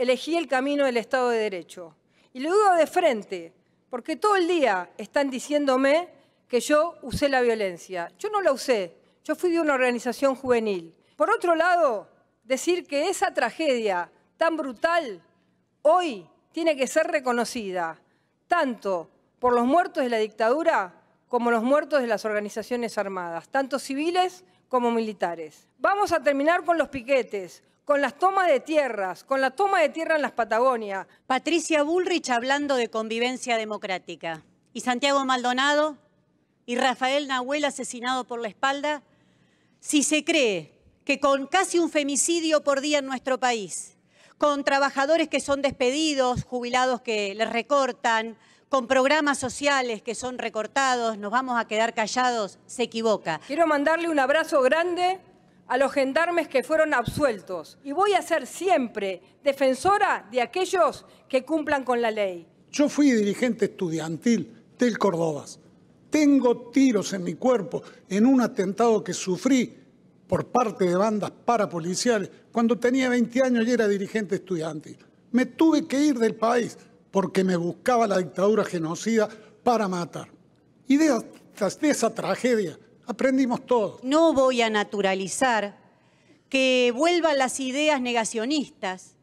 elegí el camino del Estado de Derecho. Y lo digo de frente, porque todo el día están diciéndome que yo usé la violencia. Yo no la usé, yo fui de una organización juvenil. Por otro lado, decir que esa tragedia tan brutal hoy tiene que ser reconocida, tanto por los muertos de la dictadura como los muertos de las organizaciones armadas, tanto civiles como militares. Vamos a terminar con los piquetes, con las tomas de tierras, con la toma de tierras en las Patagonias. Patricia Bullrich hablando de convivencia democrática. Y Santiago Maldonado y Rafael Nahuel asesinado por la espalda. Si se cree que con casi un femicidio por día en nuestro país, con trabajadores que son despedidos, jubilados que les recortan, con programas sociales que son recortados, nos vamos a quedar callados, se equivoca. Quiero mandarle un abrazo grande a los gendarmes que fueron absueltos y voy a ser siempre defensora de aquellos que cumplan con la ley. Yo fui dirigente estudiantil del Córdoba. Tengo tiros en mi cuerpo en un atentado que sufrí por parte de bandas parapoliciales cuando tenía 20 años y era dirigente estudiantil. Me tuve que ir del país porque me buscaba la dictadura genocida para matar. Y de, de esa tragedia Aprendimos todo. No voy a naturalizar que vuelvan las ideas negacionistas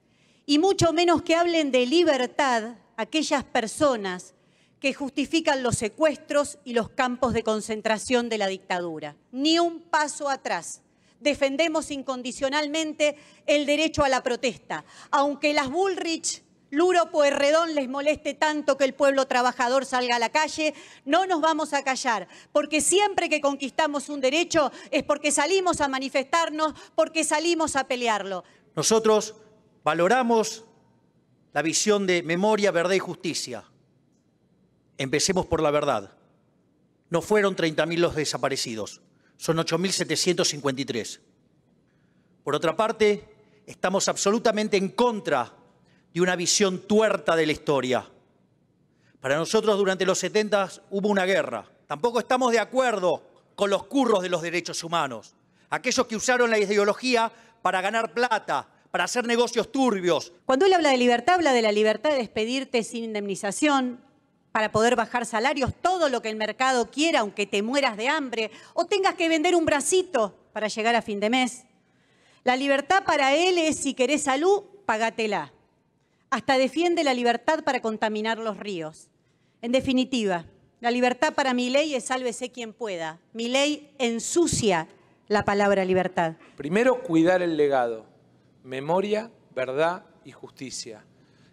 y mucho menos que hablen de libertad aquellas personas que justifican los secuestros y los campos de concentración de la dictadura. Ni un paso atrás. Defendemos incondicionalmente el derecho a la protesta, aunque las Bullrich Luro redón les moleste tanto que el pueblo trabajador salga a la calle, no nos vamos a callar, porque siempre que conquistamos un derecho es porque salimos a manifestarnos, porque salimos a pelearlo. Nosotros valoramos la visión de memoria, verdad y justicia. Empecemos por la verdad. No fueron 30.000 los desaparecidos, son 8.753. Por otra parte, estamos absolutamente en contra y una visión tuerta de la historia. Para nosotros durante los 70 hubo una guerra. Tampoco estamos de acuerdo con los curros de los derechos humanos, aquellos que usaron la ideología para ganar plata, para hacer negocios turbios. Cuando él habla de libertad, habla de la libertad de despedirte sin indemnización, para poder bajar salarios, todo lo que el mercado quiera, aunque te mueras de hambre, o tengas que vender un bracito para llegar a fin de mes. La libertad para él es si querés salud, pagatela hasta defiende la libertad para contaminar los ríos. En definitiva, la libertad para mi ley es sálvese quien pueda. Mi ley ensucia la palabra libertad. Primero, cuidar el legado. Memoria, verdad y justicia.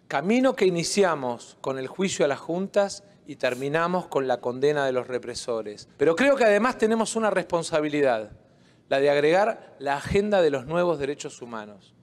Camino que iniciamos con el juicio a las juntas y terminamos con la condena de los represores. Pero creo que además tenemos una responsabilidad, la de agregar la agenda de los nuevos derechos humanos.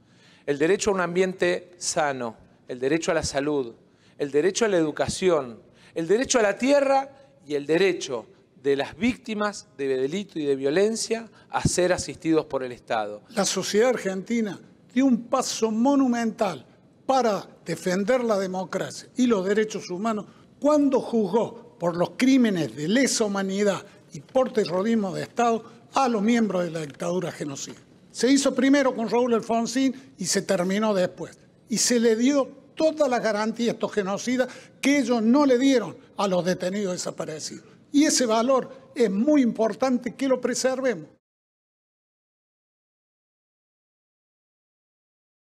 El derecho a un ambiente sano, el derecho a la salud, el derecho a la educación, el derecho a la tierra y el derecho de las víctimas de delito y de violencia a ser asistidos por el Estado. La sociedad argentina dio un paso monumental para defender la democracia y los derechos humanos cuando juzgó por los crímenes de lesa humanidad y por terrorismo de Estado a los miembros de la dictadura genocida. Se hizo primero con Raúl Alfonsín y se terminó después. Y se le dio todas las garantías, estos genocidas, que ellos no le dieron a los detenidos desaparecidos. Y ese valor es muy importante que lo preservemos.